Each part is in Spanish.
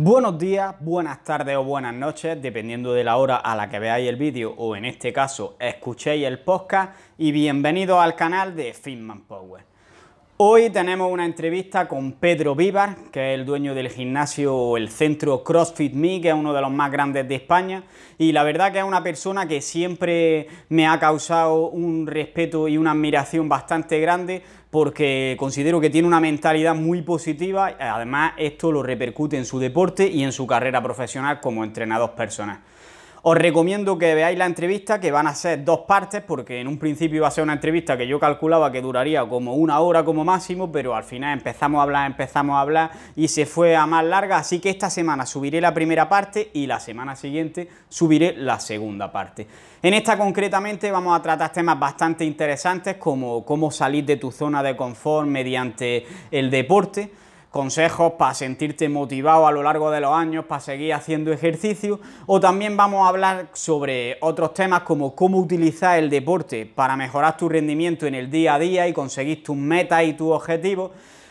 Buenos días, buenas tardes o buenas noches, dependiendo de la hora a la que veáis el vídeo o en este caso escuchéis el podcast y bienvenidos al canal de Fitman Power. Hoy tenemos una entrevista con Pedro Vivar, que es el dueño del gimnasio o el centro CrossFit Me, que es uno de los más grandes de España, y la verdad que es una persona que siempre me ha causado un respeto y una admiración bastante grande porque considero que tiene una mentalidad muy positiva, y además esto lo repercute en su deporte y en su carrera profesional como entrenador personal. Os recomiendo que veáis la entrevista, que van a ser dos partes, porque en un principio iba a ser una entrevista que yo calculaba que duraría como una hora como máximo, pero al final empezamos a hablar, empezamos a hablar y se fue a más larga, así que esta semana subiré la primera parte y la semana siguiente subiré la segunda parte. En esta concretamente vamos a tratar temas bastante interesantes como cómo salir de tu zona de confort mediante el deporte, consejos para sentirte motivado a lo largo de los años, para seguir haciendo ejercicio, o también vamos a hablar sobre otros temas como cómo utilizar el deporte para mejorar tu rendimiento en el día a día y conseguir tus metas y tus objetivos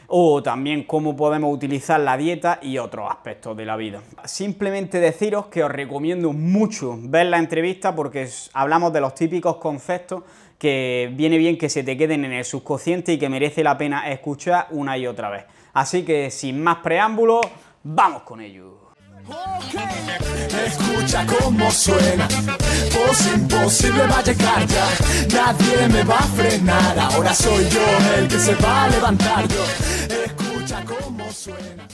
o también cómo podemos utilizar la dieta y otros aspectos de la vida. Simplemente deciros que os recomiendo mucho ver la entrevista porque hablamos de los típicos conceptos que viene bien que se te queden en el subconsciente y que merece la pena escuchar una y otra vez. Así que sin más preámbulos, vamos con ello. Escucha cómo suena, pues imposible va a llegar ya, nadie me va a frenar, ahora soy yo el que se va a levantar, yo. escucha cómo suena.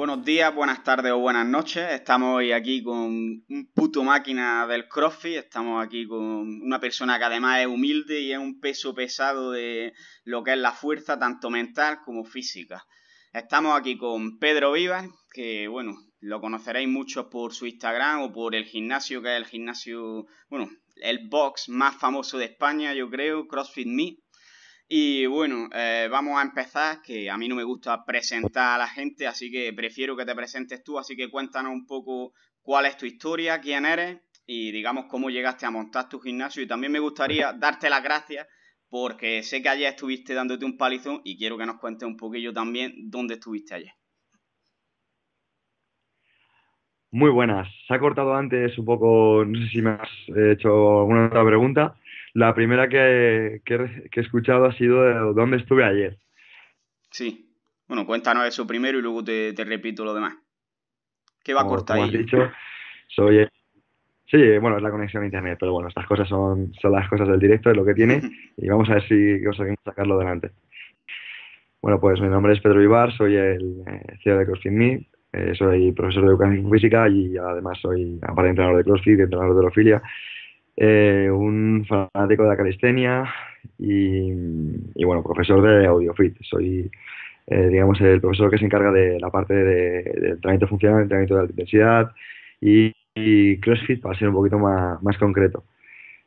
Buenos días, buenas tardes o buenas noches. Estamos hoy aquí con un puto máquina del CrossFit. Estamos aquí con una persona que además es humilde y es un peso pesado de lo que es la fuerza, tanto mental como física. Estamos aquí con Pedro Vivas, que bueno, lo conoceréis muchos por su Instagram o por el gimnasio, que es el gimnasio, bueno, el box más famoso de España, yo creo, CrossFit Me. Y bueno, eh, vamos a empezar, que a mí no me gusta presentar a la gente, así que prefiero que te presentes tú, así que cuéntanos un poco cuál es tu historia, quién eres y digamos cómo llegaste a montar tu gimnasio. Y también me gustaría darte las gracias porque sé que ayer estuviste dándote un palizón y quiero que nos cuentes un poquillo también dónde estuviste ayer. Muy buenas. Se ha cortado antes un poco, no sé si me has hecho alguna otra pregunta. La primera que, he escuchado ha sido de ¿Dónde estuve ayer? Sí. Bueno, cuéntanos eso primero y luego te, repito lo demás. ¿Qué va a cortar como dicho, soy... Sí, bueno, es la conexión a internet, pero bueno, estas cosas son, son las cosas del directo, es lo que tiene, y vamos a ver si conseguimos sacarlo adelante. Bueno, pues mi nombre es Pedro Ibar, soy el eh, CEO de CrossFit Me, eh, soy profesor de educación física y además soy aparte entrenador de CrossFit, entrenador de Ophelia, eh, un fanático de la calistenia y, bueno, profesor de AudioFit. Soy, eh, digamos, el profesor que se encarga de la parte del entrenamiento funcional, entrenamiento de alta intensidad y, CrossFit para ser un poquito más, concreto.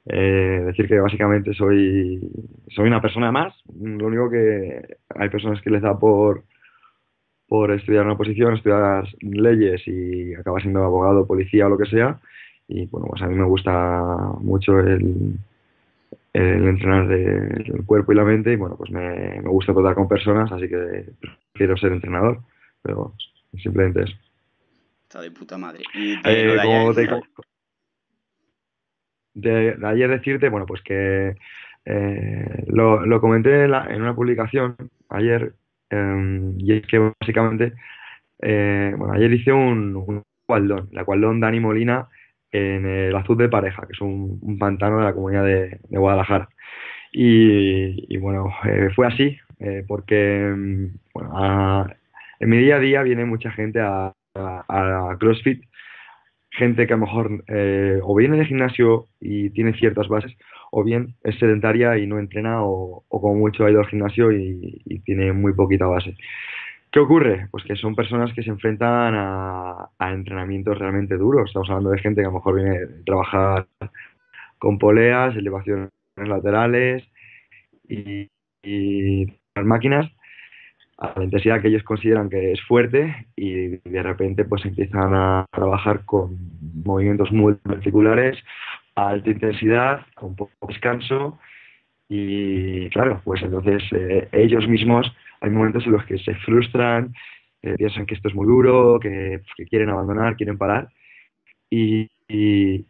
Eh, decir que básicamente soy, soy una persona más, lo único que hay personas que les da por, por estudiar una posición, estudiar leyes y acabar siendo abogado, policía o lo que sea, y bueno, pues a mí me gusta mucho el, entrenar del el cuerpo y la mente y bueno, pues me, gusta tratar con personas, así que quiero ser entrenador, pero simplemente es. Está de puta madre. Eh, de, ayer decirte, bueno, pues que eh, lo, comenté en, una publicación ayer em, y es que básicamente, eh, bueno, ayer hice un, un cualdón, la cualdón Dani Molina en el Azul de Pareja, que es un, pantano de la comunidad de, Guadalajara. Y, bueno, eh, fue así, eh, porque mm, en mi día a día viene mucha gente a, CrossFit, gente que a lo mejor eh, o viene de gimnasio y tiene ciertas bases, o bien es sedentaria y no entrena, o, como mucho ha ido al gimnasio y tiene muy poquita base. ¿Qué ocurre? Pues que son personas que se enfrentan a, entrenamientos realmente duros. Estamos hablando de gente que a lo mejor viene a trabajar con poleas, elevaciones laterales y, las máquinas a la intensidad que ellos consideran que es fuerte y de repente pues empiezan a trabajar con movimientos muy particulares a alta intensidad, con poco descanso y claro, pues entonces eh, ellos mismos hay momentos en los que se frustran, eh, piensan que esto es muy duro, que, pues, quieren abandonar, quieren parar. Y,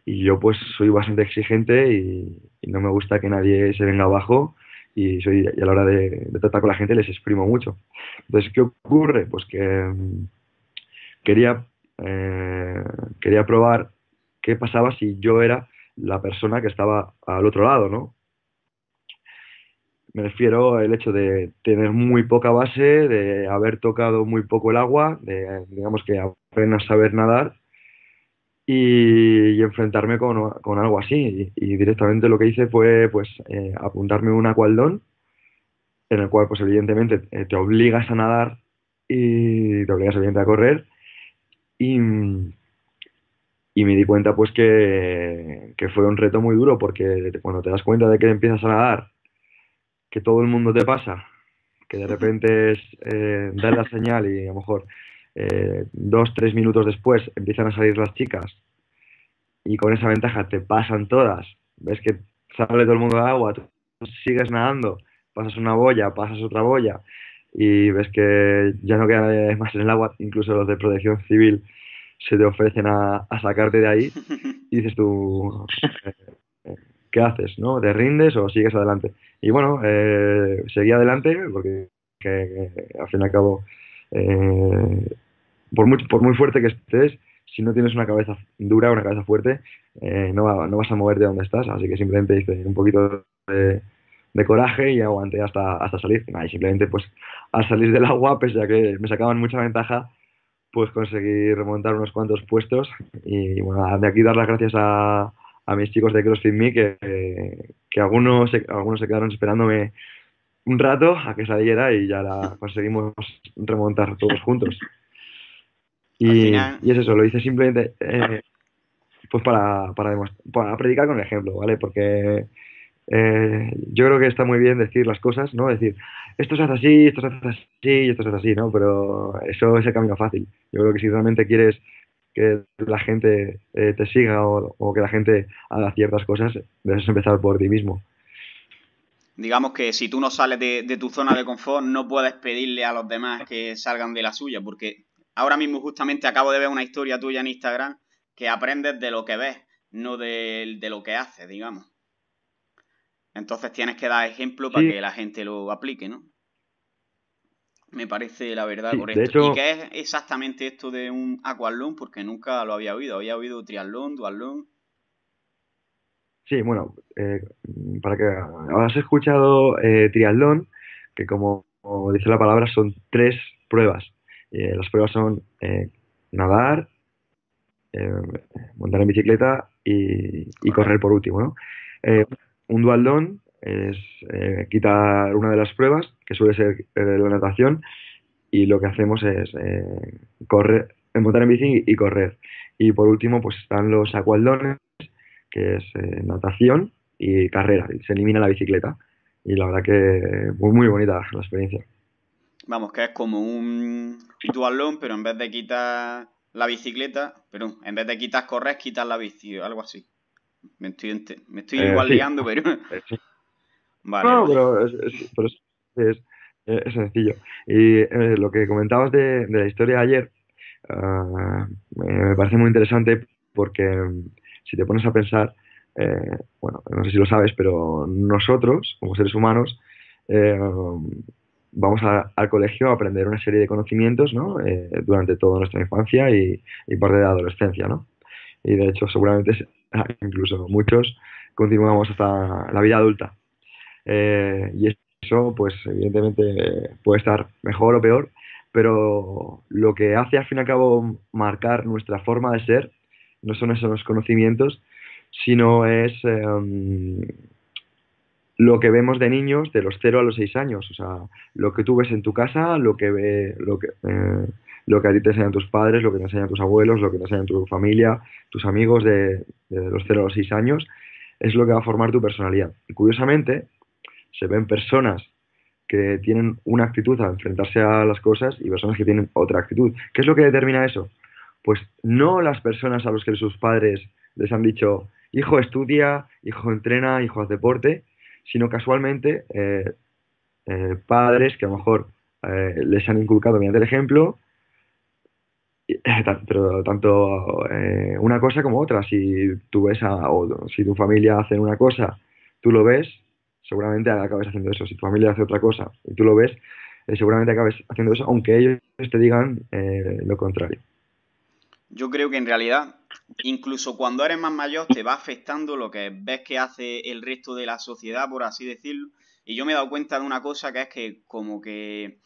yo pues soy bastante exigente y, no me gusta que nadie se venga abajo y, soy, a la hora de, tratar con la gente les exprimo mucho. Entonces, ¿qué ocurre? Pues que mm, quería, eh, quería probar qué pasaba si yo era la persona que estaba al otro lado, ¿no? Me refiero al hecho de tener muy poca base, de haber tocado muy poco el agua, de digamos que apenas saber nadar y, enfrentarme con, algo así. Y, directamente lo que hice fue pues eh, apuntarme un acualdón, en el cual pues evidentemente eh, te obligas a nadar y te obligas evidentemente a correr. Y, me di cuenta pues que, fue un reto muy duro porque cuando te das cuenta de que empiezas a nadar que todo el mundo te pasa, que de repente es eh, dar la señal y a lo mejor eh, dos, tres minutos después empiezan a salir las chicas y con esa ventaja te pasan todas, ves que sale todo el mundo de agua, tú sigues nadando, pasas una boya, pasas otra boya y ves que ya no queda eh, más en el agua, incluso los de protección civil se te ofrecen a sacarte de ahí y dices tú, ¿qué haces? ¿no? ¿Te rindes o sigues adelante? Y bueno, eh, seguí adelante porque al fin y al cabo, eh, por, muy, por muy fuerte que estés, si no tienes una cabeza dura, una cabeza fuerte, eh, no, vas a moverte de donde estás. Así que simplemente hice un poquito de, coraje y aguanté hasta, hasta salir. y simplemente, pues, al salir del agua, pese a que me sacaban mucha ventaja, pues conseguí remontar unos cuantos puestos. Y bueno, de aquí dar las gracias a, a mis chicos de CrossFit Me que, que algunos, se, algunos se quedaron esperándome un rato a que saliera y ya la conseguimos remontar todos juntos. Y, y es eso, lo hice simplemente eh, pues para, para, predicar con el ejemplo, ¿vale? Porque eh, yo creo que está muy bien decir las cosas, ¿no? Decir, esto se hace así, esto se hace así, esto se hace así, ¿no? Pero eso es el camino fácil. Yo creo que si realmente quieres que la gente eh, te siga o, que la gente haga ciertas cosas, debes empezar por ti mismo. Digamos que si tú no sales de, tu zona de confort, no puedes pedirle a los demás que salgan de la suya, porque ahora mismo justamente acabo de ver una historia tuya en Instagram que aprendes de lo que ves, no de, de lo que haces, digamos. Entonces tienes que dar ejemplo para que la gente lo aplique, ¿no? Me parece la verdad correcto. Y que es exactamente esto de un aqualón, porque nunca lo había oído. Había oído triatlón, dualón. Sí, bueno, eh, para que habrás escuchado eh, triatlón, que como, dice la palabra, son tres pruebas. Eh, las pruebas son eh, nadar, montar en bicicleta y, correr por último, ¿no? un dualón es eh, quitar una de las pruebas, que suele ser eh, la natación, y lo que hacemos es eh, correr, montar en bici y, correr. Y por último, pues están los acualdones, que es natación y carrera, se elimina la bicicleta. Y la verdad que muy, muy bonita la experiencia. Vamos, que es como un ritualón pero en vez de quitar la bicicleta, pero en vez de quitar correr, quitar la bici, algo así. Me estoy, me estoy igual pero no, pero, eh, es, sencillo. Y eh, lo que comentabas de, la historia de ayer ah, me parece muy interesante porque mm, si te pones a pensar, eh, bueno, no sé si lo sabes, pero nosotros, como seres humanos, mm, vamos al colegio a aprender una serie de conocimientos durante toda nuestra infancia y, y, parte de la adolescencia. ¿no? Y de hecho, seguramente incluso muchos continuamos hasta la vida adulta. Eh, y eso, pues evidentemente puede estar mejor o peor, pero lo que hace al fin y al cabo marcar nuestra forma de ser no son esos conocimientos, sino es em, lo que vemos de niños de los 0 a los 6 años, o sea, lo que tú ves en tu casa, lo que lo que eh, lo que a ti te enseñan tus padres, lo que te enseñan tus abuelos, lo que te enseñan tu familia, tus amigos de, de los 0 a los 6 años, es lo que va a formar tu personalidad. Y curiosamente, se ven personas que tienen una actitud a enfrentarse a las cosas y personas que tienen otra actitud. ¿Qué es lo que determina eso? Pues no las personas a los que sus padres les han dicho, hijo estudia, hijo entrena, hijo haz deporte, sino casualmente eh, eh, padres que a lo mejor eh, les han inculcado mediante el ejemplo, pero tanto una cosa como otra. Si tú ves a, o si tu familia hace una cosa, tú lo ves seguramente acabes haciendo eso. Si tu familia hace otra cosa y tú lo ves, eh, seguramente acabes haciendo eso, aunque ellos te digan eh, lo contrario. Yo creo que en realidad, incluso cuando eres más mayor, te va afectando lo que ves que hace el resto de la sociedad, por así decirlo. Y yo me he dado cuenta de una cosa que es que como que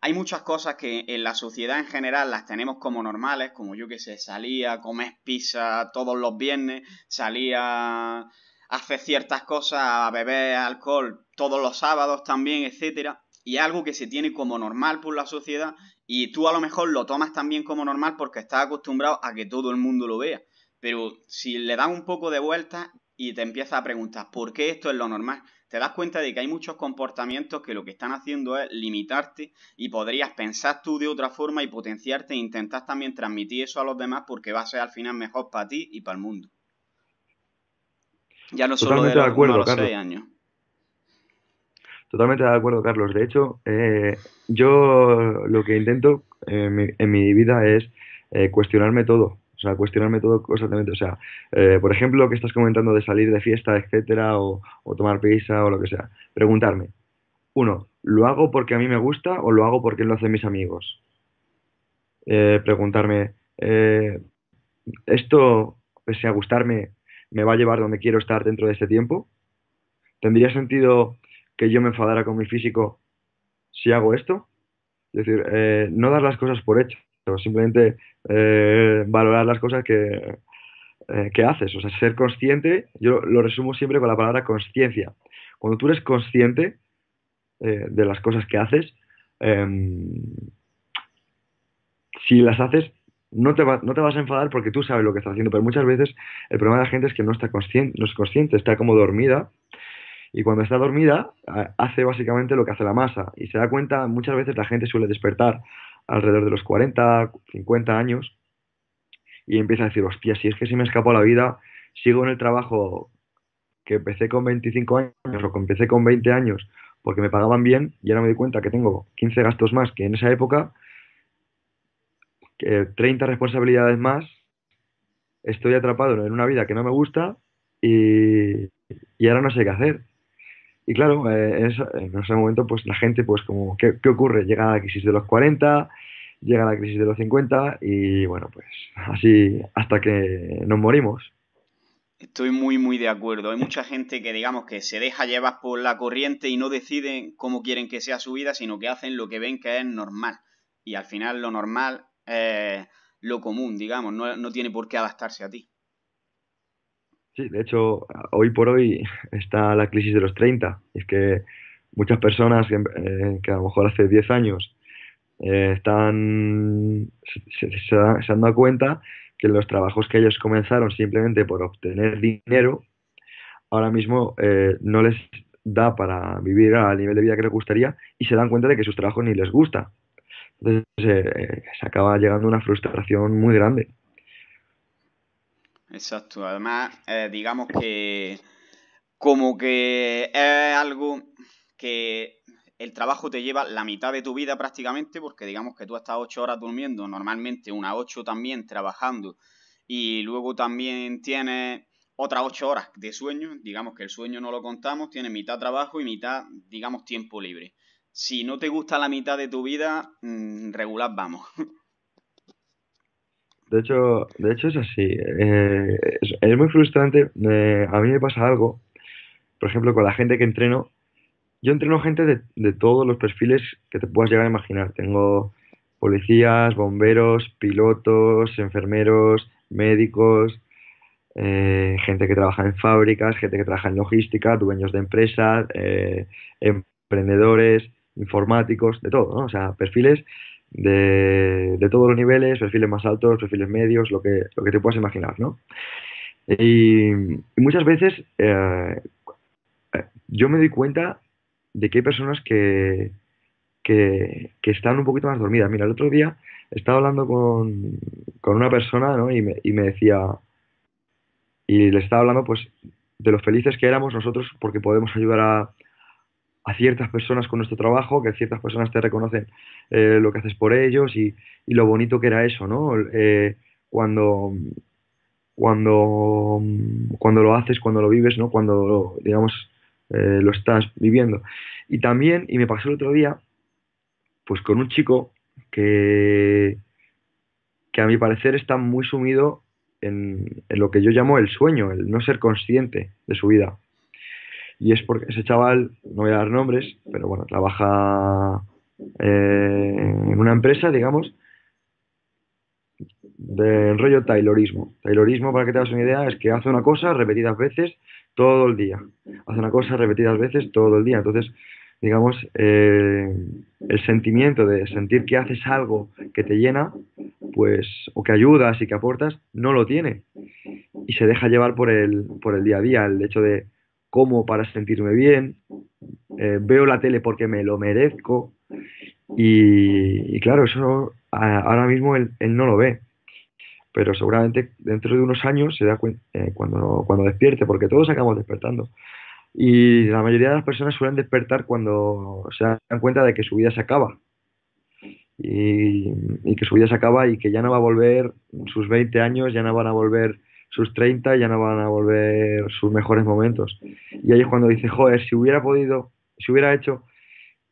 hay muchas cosas que en la sociedad en general las tenemos como normales, como yo que sé, salía, comes pizza todos los viernes, salía hace ciertas cosas, a alcohol todos los sábados también, etcétera, y algo que se tiene como normal por la sociedad y tú a lo mejor lo tomas también como normal porque estás acostumbrado a que todo el mundo lo vea. Pero si le das un poco de vuelta y te empiezas a preguntar por qué esto es lo normal, te das cuenta de que hay muchos comportamientos que lo que están haciendo es limitarte y podrías pensar tú de otra forma y potenciarte e intentar también transmitir eso a los demás porque va a ser al final mejor para ti y para el mundo. Ya de, acuerdo, Totalmente de acuerdo, Carlos. De hecho, eh, yo lo que intento eh, en mi, vida es eh, cuestionarme todo. O sea, cuestionarme todo constantemente. O sea, por ejemplo, que estás comentando de salir de fiesta, etcétera, o, tomar pizza o lo que sea. Preguntarme, uno, ¿lo hago porque a mí me gusta o lo hago porque lo hacen mis amigos? preguntarme, esto, pese a gustarme, me va a llevar donde quiero estar dentro de este tiempo? ¿Tendría sentido que yo me enfadara con mi físico si hago esto? Es decir, eh, no dar las cosas por hecho, simplemente eh, valorar las cosas que, eh, que, haces, o sea, ser consciente, yo lo resumo siempre con la palabra conciencia. Cuando tú eres consciente de las cosas que haces, em, si las haces no te, vas a enfadar porque tú sabes lo que estás haciendo, pero muchas veces el problema de la gente es que no, está consciente, es consciente, está como dormida y cuando está dormida hace básicamente lo que hace la masa y se da cuenta, muchas veces la gente suele despertar alrededor de los 40, 50 años y empieza a decir, hostia, si es que si me escapó la vida, sigo en el trabajo que empecé con 25 años o que empecé con 20 años porque me pagaban bien y ahora me doy cuenta que tengo 15 gastos más que en esa época 30 eh, responsabilidades más, estoy atrapado en una vida que no me gusta y, ahora no sé qué hacer. Y claro, eh, en, ese, momento pues la gente pues como, ¿qué, ¿qué, ocurre? Llega la crisis de los 40, llega la crisis de los 50 y bueno, pues así hasta que nos morimos. Estoy muy, muy de acuerdo. Hay mucha gente que digamos que se deja llevar por la corriente y no deciden cómo quieren que sea su vida, sino que hacen lo que ven que es normal. Y al final lo normal eh, lo común, digamos, no, tiene por qué adaptarse a ti. Sí, de hecho, hoy por hoy está la crisis de los 30. Es que muchas personas que, eh, a lo mejor hace 10 años eh, están, se, han dado cuenta que los trabajos que ellos comenzaron simplemente por obtener dinero, ahora mismo no les da para vivir al nivel de vida que les gustaría y se dan cuenta de que sus trabajos ni les gusta. Entonces eh, eh, se acaba llegando una frustración muy grande. Exacto, además eh, digamos que como que es algo que el trabajo te lleva la mitad de tu vida prácticamente, porque digamos que tú estás ocho horas durmiendo, normalmente unas ocho también trabajando, y luego también tienes otras ocho horas de sueño, digamos que el sueño no lo contamos, tienes mitad trabajo y mitad, digamos, tiempo libre. Si no te gusta la mitad de tu vida, mm, regular vamos. De hecho, de hecho es así. Eh, es, muy frustrante. Eh, a mí me pasa algo. Por ejemplo, con la gente que entreno. Yo entreno gente de, todos los perfiles que te puedas llegar a imaginar. Tengo policías, bomberos, pilotos, enfermeros, médicos, eh, gente que trabaja en fábricas, gente que trabaja en logística, dueños de empresas, emprendedores, informáticos, de todo, ¿no? O sea, perfiles de, todos los niveles, perfiles más altos, perfiles medios, lo que, lo que te puedas imaginar, ¿no? Y, muchas veces eh, eh, yo me doy cuenta de que hay personas que, que, están un poquito más dormidas. Mira, el otro día estaba hablando con, con una persona ¿no? y, me, decía, y le estaba hablando pues de lo felices que éramos nosotros porque podemos ayudar a, a ciertas personas con nuestro trabajo, que ciertas personas te reconocen eh, lo que haces por ellos y, lo bonito que era eso, ¿no? Eh, cuando, cuando, cuando lo haces, cuando lo vives, ¿no? Cuando, lo, digamos, eh, lo estás viviendo. Y también, y me pasó el otro día, pues con un chico que, que a mi parecer está muy sumido en lo que yo llamo el sueño, el no ser consciente de su vida. Y es porque ese chaval, no voy a dar nombres, pero bueno, trabaja eh, en una empresa, digamos, de rollo taylorismo. Taylorismo, para que te hagas una idea, es que hace una cosa repetidas veces todo el día. Hace una cosa repetidas veces todo el día. Entonces, digamos, eh, el sentimiento de sentir que haces algo que te llena, pues, o que ayudas y que aportas, no lo tiene. Y se deja llevar por el, por el día a día, el hecho de como para sentirme bien, eh, veo la tele porque me lo merezco y, claro, eso ahora mismo él, no lo ve, pero seguramente dentro de unos años se da cuenta eh, cuando, cuando despierte, porque todos acabamos despertando. Y la mayoría de las personas suelen despertar cuando se dan cuenta de que su vida se acaba. Y, y que su vida se acaba y que ya no va a volver, sus 20 años ya no van a volver sus 30 ya no van a volver sus mejores momentos. Y ahí es cuando dice, joder, si hubiera podido, si hubiera hecho.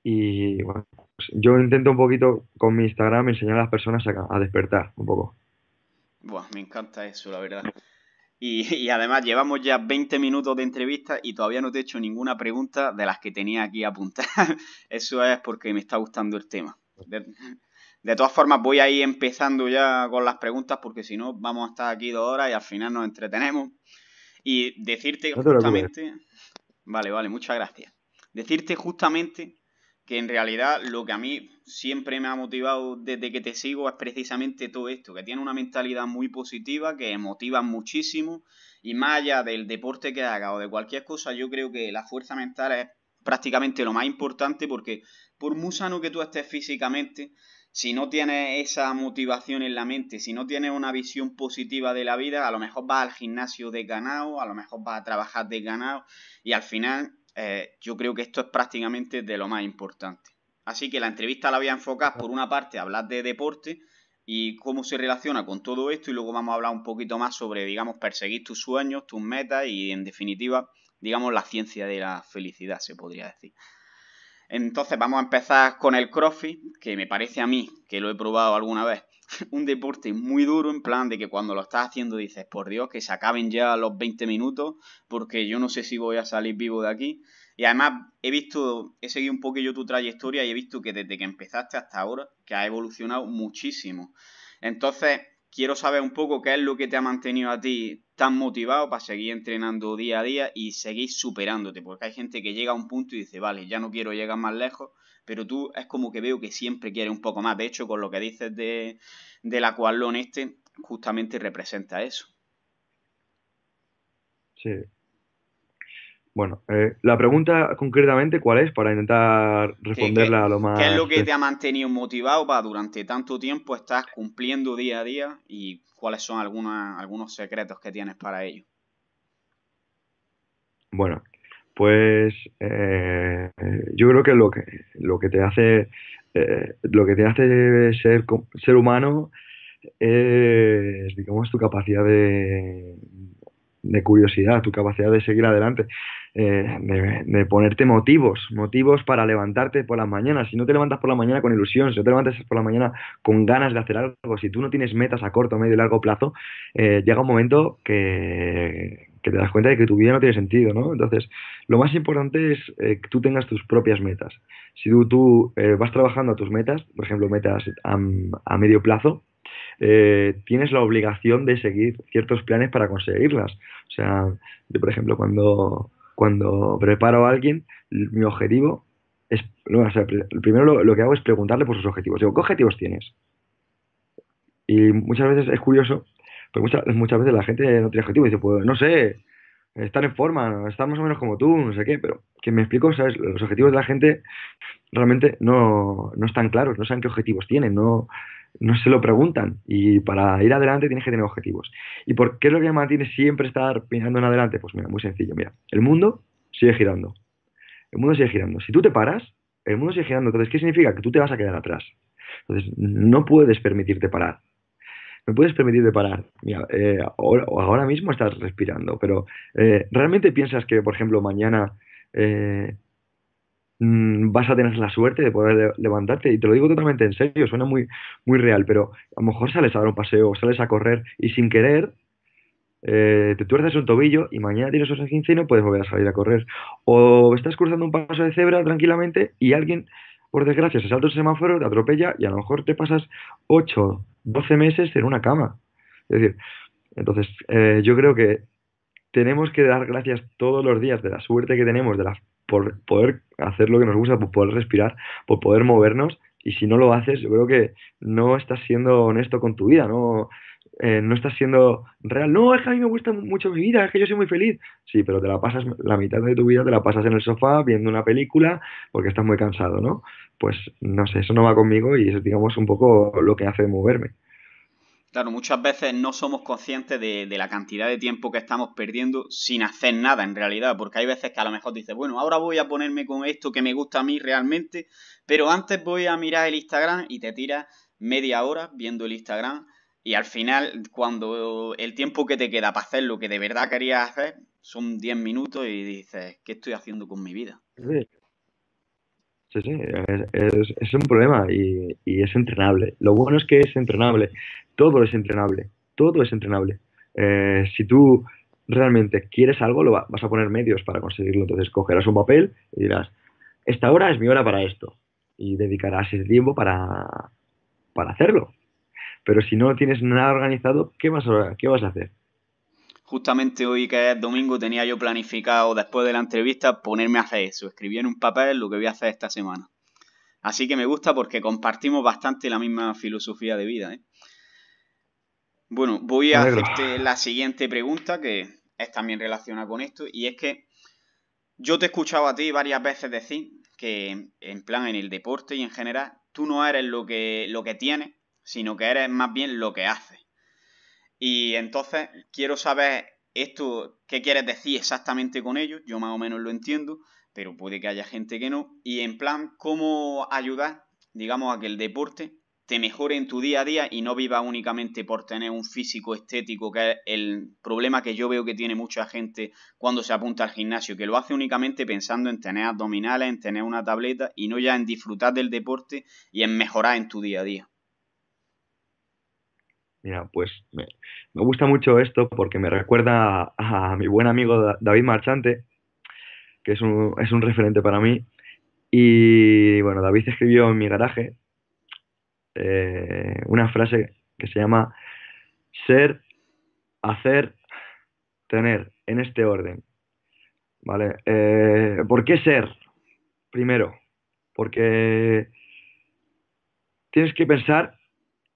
Y bueno, pues yo intento un poquito con mi Instagram enseñar a las personas a, a despertar un poco. Buah, me encanta eso, la verdad. Y, además llevamos ya 20 minutos de entrevista y todavía no te he hecho ninguna pregunta de las que tenía aquí apuntar. Eso es porque me está gustando el tema. De todas formas, voy a ir empezando ya con las preguntas porque si no, vamos a estar aquí dos horas y al final nos entretenemos. Y decirte justamente... Vale, vale, muchas gracias. Decirte justamente que en realidad lo que a mí siempre me ha motivado desde que te sigo es precisamente todo esto, que tiene una mentalidad muy positiva, que motiva muchísimo y más allá del deporte que haga o de cualquier cosa, yo creo que la fuerza mental es prácticamente lo más importante porque por muy sano que tú estés físicamente, si no tienes esa motivación en la mente, si no tienes una visión positiva de la vida, a lo mejor vas al gimnasio de ganado, a lo mejor vas a trabajar de ganado y al final eh, yo creo que esto es prácticamente de lo más importante. Así que la entrevista la voy a enfocar por una parte a hablar de deporte y cómo se relaciona con todo esto y luego vamos a hablar un poquito más sobre, digamos, perseguir tus sueños, tus metas y en definitiva, digamos, la ciencia de la felicidad, se podría decir. Entonces vamos a empezar con el crossfit, que me parece a mí, que lo he probado alguna vez, un deporte muy duro en plan de que cuando lo estás haciendo dices, por Dios, que se acaben ya los 20 minutos, porque yo no sé si voy a salir vivo de aquí. Y además he visto, he seguido un poquillo tu trayectoria y he visto que desde que empezaste hasta ahora, que ha evolucionado muchísimo. Entonces, quiero saber un poco qué es lo que te ha mantenido a ti estás motivado para seguir entrenando día a día y seguir superándote, porque hay gente que llega a un punto y dice, vale, ya no quiero llegar más lejos, pero tú es como que veo que siempre quieres un poco más. De hecho, con lo que dices de, del lo este, justamente representa eso. Sí, bueno, eh, la pregunta concretamente, ¿cuál es? Para intentar responderla a lo más. ¿Qué es lo que te ha mantenido motivado para durante tanto tiempo estás cumpliendo día a día y cuáles son alguna, algunos secretos que tienes para ello? Bueno, pues eh, yo creo que lo que lo que te hace eh, lo que te hace ser ser humano es digamos tu capacidad de, de curiosidad, tu capacidad de seguir adelante. Eh, de, ponerte motivos, motivos para levantarte por la mañana. Si no te levantas por la mañana con ilusión, si no te levantas por la mañana con ganas de hacer algo, si tú no tienes metas a corto, medio y largo plazo, eh, llega un momento que, te das cuenta de que tu vida no tiene sentido, ¿no? Entonces, lo más importante es eh, que tú tengas tus propias metas. Si tú, vas trabajando a tus metas, por ejemplo, metas a, medio plazo, tienes la obligación de seguir ciertos planes para conseguirlas. O sea, yo, por ejemplo, cuando cuando preparo a alguien, mi objetivo es, primero lo, que hago es preguntarle por sus objetivos. Digo, ¿qué objetivos tienes? Y muchas veces es curioso, pero muchas, veces la gente no tiene objetivos. Dice, pues no sé, estar en forma, estar más o menos como tú, no sé qué, pero que me explico, ¿sabes? Los objetivos de la gente realmente no, no están claros, no saben qué objetivos tienen, no, no se lo preguntan. Y para ir adelante tienes que tener objetivos. ¿Y por qué es lo que me mantiene siempre estar pensando en adelante? Pues mira, muy sencillo. Mira, el mundo sigue girando. El mundo sigue girando. Si tú te paras, el mundo sigue girando. Entonces, ¿qué significa? Que tú te vas a quedar atrás. Entonces, no puedes permitirte parar. No puedes permitirte parar. Mira, eh, ahora, mismo estás respirando, pero eh, ¿realmente piensas que, por ejemplo, mañana... Eh, Mm, vas a tener la suerte de poder levantarte. Y te lo digo totalmente en serio, suena muy, muy real, pero a lo mejor sales a dar un paseo, sales a correr y sin querer eh, te tuerces un tobillo y mañana tienes esos 15 y no puedes volver a salir a correr. O estás cruzando un paso de cebra tranquilamente y alguien, por desgracia, se salta el semáforo, te atropella y a lo mejor te pasas 8, 12 meses en una cama. Es decir, entonces eh, yo creo que tenemos que dar gracias todos los días de la suerte que tenemos, de la por poder hacer lo que nos gusta, por poder respirar, por poder movernos. Y si no lo haces, yo creo que no estás siendo honesto con tu vida, no, eh, no estás siendo real. No, es que a mí me gusta mucho mi vida, es que yo soy muy feliz. Sí, pero te la pasas, la mitad de tu vida te la pasas en el sofá viendo una película porque estás muy cansado, ¿no? Pues no sé, eso no va conmigo y es, digamos, un poco lo que hace moverme. Claro, muchas veces no somos conscientes de, la cantidad de tiempo que estamos perdiendo sin hacer nada en realidad, porque hay veces que a lo mejor dices, bueno, ahora voy a ponerme con esto que me gusta a mí realmente, pero antes voy a mirar el Instagram y te tiras media hora viendo el Instagram y al final cuando el tiempo que te queda para hacer lo que de verdad querías hacer son 10 minutos y dices, ¿qué estoy haciendo con mi vida? Sí, sí, es, un problema y, es entrenable. Lo bueno es que es entrenable, todo es entrenable, todo es entrenable. Eh, si tú realmente quieres algo, lo vas a poner medios para conseguirlo. Entonces cogerás un papel y dirás, esta hora es mi hora para esto. Y dedicarás ese tiempo para, para hacerlo. Pero si no tienes nada organizado, ¿qué vas a, qué vas a hacer? Justamente hoy, que es domingo, tenía yo planificado, después de la entrevista, ponerme a hacer eso, escribir en un papel lo que voy a hacer esta semana. Así que me gusta porque compartimos bastante la misma filosofía de vida. ¿eh? Bueno, voy a hacerte la siguiente pregunta, que es también relacionada con esto, y es que yo te he escuchado a ti varias veces decir que, en plan, en el deporte y en general, tú no eres lo que, lo que tienes, sino que eres más bien lo que haces. Y entonces quiero saber esto, qué quieres decir exactamente con ello. Yo más o menos lo entiendo, pero puede que haya gente que no. Y en plan, cómo ayudar, digamos, a que el deporte te mejore en tu día a día y no viva únicamente por tener un físico estético, que es el problema que yo veo que tiene mucha gente cuando se apunta al gimnasio, que lo hace únicamente pensando en tener abdominales, en tener una tableta y no ya en disfrutar del deporte y en mejorar en tu día a día. Mira, pues me, gusta mucho esto porque me recuerda a, mi buen amigo David Marchante, que es un, referente para mí. Y bueno, David escribió en mi garaje eh, una frase que se llama ser, hacer, tener, en este orden. ¿Vale? Eh, ¿Por qué ser? Primero, porque tienes que pensar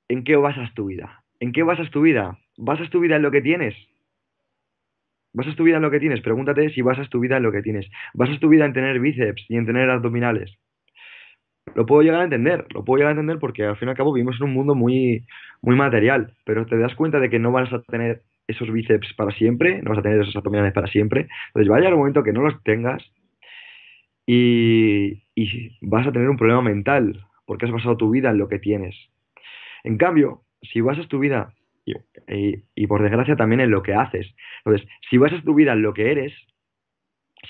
en qué basas tu vida. ¿En qué basas tu vida? ¿Basas tu vida en lo que tienes? ¿Basas tu vida en lo que tienes? Pregúntate si basas tu vida en lo que tienes. ¿Basas tu vida en tener bíceps y en tener abdominales? Lo puedo llegar a entender, lo puedo llegar a entender porque al fin y al cabo vivimos en un mundo muy, muy material, pero te das cuenta de que no vas a tener esos bíceps para siempre, no vas a tener esos abdominales para siempre. Entonces vaya a momento que no los tengas y, y vas a tener un problema mental porque has basado tu vida en lo que tienes. En cambio, si vas a tu vida, y, por desgracia también en lo que haces, entonces, si a tu vida en lo que eres,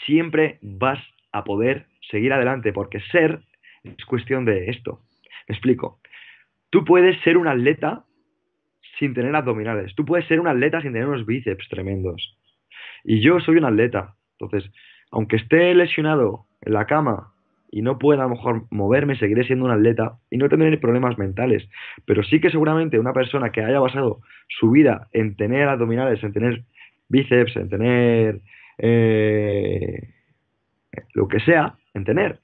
siempre vas a poder seguir adelante, porque ser es cuestión de esto. Me explico. Tú puedes ser un atleta sin tener abdominales. Tú puedes ser un atleta sin tener unos bíceps tremendos. Y yo soy un atleta. Entonces, aunque esté lesionado en la cama y no pueda a lo mejor moverme, seguiré siendo un atleta y no tendré problemas mentales. Pero sí que seguramente una persona que haya basado su vida en tener abdominales, en tener bíceps, en tener eh, lo que sea, en tener.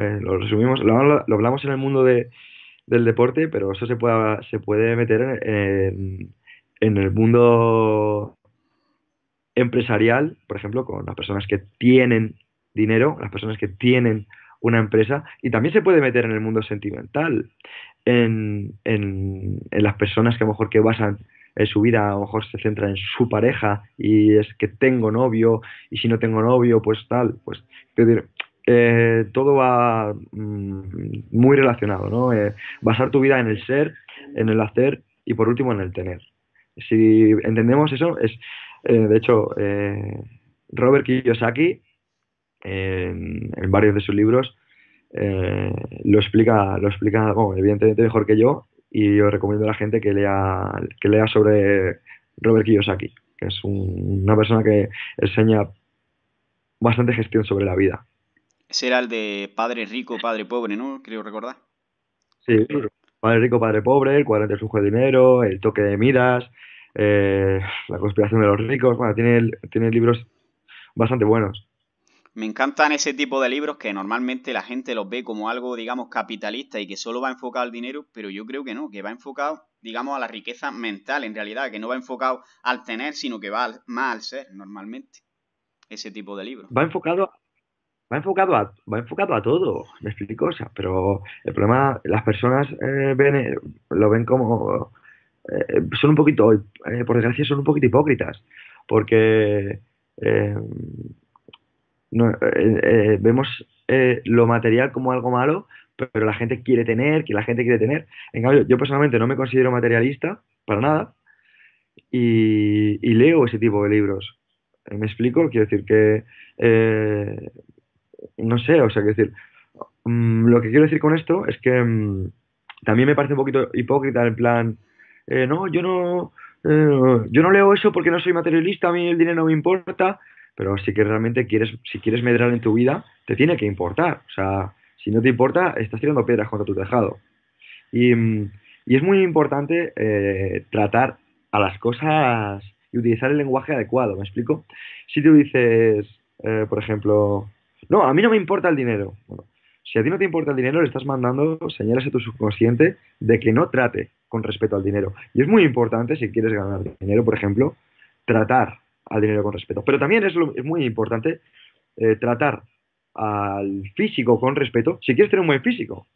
Eh, lo resumimos, lo, hablamos en el mundo del deporte, pero eso se puede, se puede meter en el mundo empresarial, por ejemplo, con las personas que tienen dinero, las personas que tienen una empresa y también se puede meter en el mundo sentimental, en, en, las personas que a lo mejor que basan en eh, su vida a lo mejor se centra en su pareja y es que tengo novio y si no tengo novio pues tal, pues eh, todo va mm, muy relacionado, ¿no? Eh, basar tu vida en el ser, en el hacer y por último en el tener. Si entendemos eso, es de hecho Robert Kiyosaki en, varios de sus libros, eh, lo explica, lo explica evidentemente mejor que yo y yo recomiendo a la gente que lea, que lea sobre Robert Kiyosaki, que es una persona que enseña bastante gestión sobre la vida. Ese el de padre rico, padre pobre, ¿no? Creo recordar. Sí, padre rico, padre pobre, el cuadrante de flujo de dinero, el toque de miras, eh, la conspiración de los ricos, bueno, tiene, tiene libros bastante buenos. Me encantan ese tipo de libros que normalmente la gente los ve como algo, digamos, capitalista y que solo va enfocado al dinero, pero yo creo que no, que va enfocado, digamos, a la riqueza mental, en realidad, que no va enfocado al tener, sino que va más al ser, normalmente. Ese tipo de libros. Va enfocado, va enfocado a, va enfocado a todo, me explico, o sea, pero el problema, las personas eh, ven, eh, lo ven como, eh, son un poquito, por desgracia, son un poquito hipócritas, porque eh, eh, vemos eh, lo material como algo malo, pero la gente quiere tener, que la gente quiere tener. En cambio, yo personalmente no me considero materialista para nada y, leo ese tipo de libros. ¿Me explico? Quiero decir que, no sé, o sea, quiero decir, mm, lo que quiero decir con esto es que mm, también me parece un poquito hipócrita en plan, no, yo no, yo no leo eso porque no soy materialista, a mí el dinero no me importa, pero si que realmente quieres, si quieres medrar en tu vida, te tiene que importar. O sea, si no te importa, estás tirando piedras contra tu tejado. Y, mm, es muy importante eh, tratar a las cosas y utilizar el lenguaje adecuado, ¿me explico? Si tú dices, eh, por ejemplo, no, a mí no me importa el dinero. Bueno, si a ti no te importa el dinero, le estás mandando señales a tu subconsciente de que no trate con respeto al dinero. Y es muy importante, si quieres ganar dinero, por ejemplo, tratar al dinero con respeto. Pero también es, muy importante eh, tratar al físico con respeto si quieres tener un buen físico.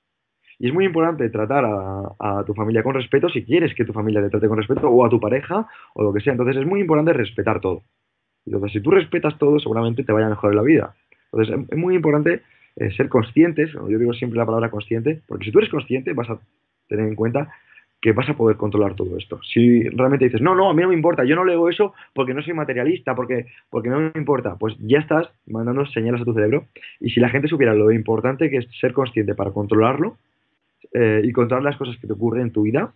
Y es muy importante tratar a, tu familia con respeto si quieres que tu familia te trate con respeto o a tu pareja o lo que sea. Entonces es muy importante respetar todo. Entonces si tú respetas todo seguramente te vaya a mejorar la vida. Entonces es muy importante eh, ser conscientes, yo digo siempre la palabra consciente, porque si tú eres consciente vas a tener en cuenta que vas a poder controlar todo esto. Si realmente dices, no, no, a mí no me importa, yo no leo eso porque no soy materialista, porque, porque no me importa, pues ya estás mandando señales a tu cerebro. Y si la gente supiera lo importante que es ser consciente para controlarlo eh, y controlar las cosas que te ocurren en tu vida,